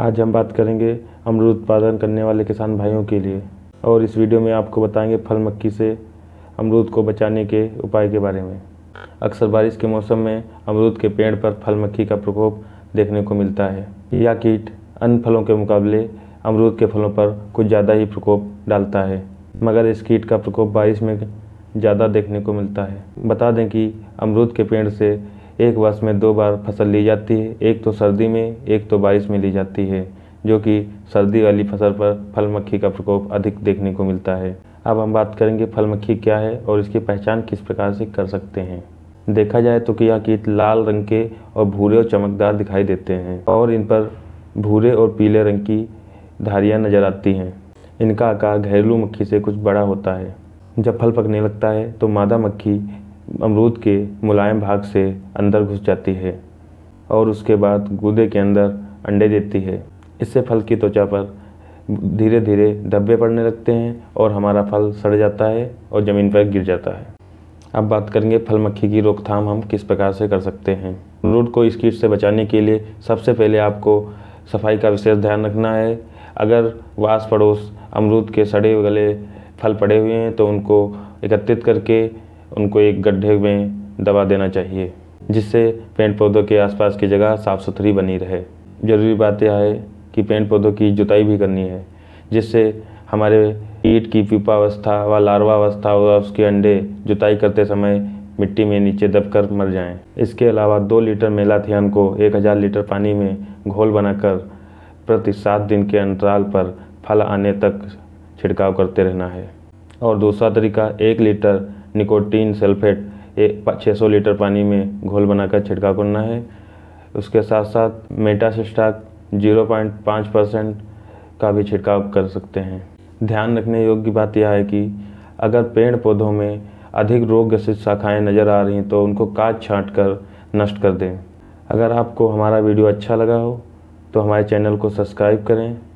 आज हम बात करेंगे अमरूद उत्पादन करने वाले किसान भाइयों के लिए और इस वीडियो में आपको बताएंगे फल मक्खी से अमरूद को बचाने के उपाय के बारे में अक्सर बारिश के मौसम में अमरूद के पेड़ पर फल मक्खी का प्रकोप देखने को मिलता है यह कीट अन्य फलों के मुकाबले अमरूद के फलों पर कुछ ज़्यादा ही प्रकोप डालता है मगर इस कीट का प्रकोप बारिश में ज़्यादा देखने को मिलता है बता दें कि अमरूद के पेड़ से एक वर्ष में दो बार फसल ली जाती है एक तो सर्दी में एक तो बारिश में ली जाती है जो कि सर्दी वाली फसल पर फल मक्खी का प्रकोप अधिक देखने को मिलता है अब हम बात करेंगे फल मक्खी क्या है और इसकी पहचान किस प्रकार से कर सकते हैं देखा जाए तो कि यह कीट लाल रंग के और भूरे और चमकदार दिखाई देते हैं और इन पर भूरे और पीले रंग की धारियाँ नजर आती हैं इनका आकार घरेलू मक्खी से कुछ बड़ा होता है जब फल पकने लगता है तो मादा मक्खी अमरूद के मुलायम भाग से अंदर घुस जाती है और उसके बाद गूदे के अंदर अंडे देती है इससे फल की त्वचा पर धीरे धीरे धब्बे पड़ने लगते हैं और हमारा फल सड़ जाता है और ज़मीन पर गिर जाता है अब बात करेंगे फल मक्खी की रोकथाम हम किस प्रकार से कर सकते हैं अमरूद को इस कीट से बचाने के लिए सबसे पहले आपको सफाई का विशेष ध्यान रखना है अगर वास पड़ोस अमरूद के सड़े गले फल पड़े हुए हैं तो उनको एकत्रित करके उनको एक गड्ढे में दबा देना चाहिए जिससे पेड़ पौधों के आसपास की जगह साफ़ सुथरी बनी रहे ज़रूरी बात यह है कि पेड़ पौधों की जुताई भी करनी है जिससे हमारे ईट की पीपावस्था व लार्वावस्था व उसके अंडे जुताई करते समय मिट्टी में नीचे दबकर मर जाएं। इसके अलावा दो लीटर मेला थियान को एक हज़ार लीटर पानी में घोल बनाकर प्रति सात दिन के अंतराल पर फल आने तक छिड़काव करते रहना है और दूसरा तरीका एक लीटर निकोटीन सल्फेट छः सौ लीटर पानी में घोल बनाकर छिड़काव करना है उसके साथ साथ मेटासिस्टाक जीरो पॉइंट पाँच परसेंट का भी छिड़काव कर सकते हैं ध्यान रखने योग्य बात यह है कि अगर पेड़ पौधों में अधिक रोग ग्रसित शाखाएँ नज़र आ रही हैं तो उनको काट छाँट कर नष्ट कर दें अगर आपको हमारा वीडियो अच्छा लगा हो तो हमारे चैनल को सब्सक्राइब करें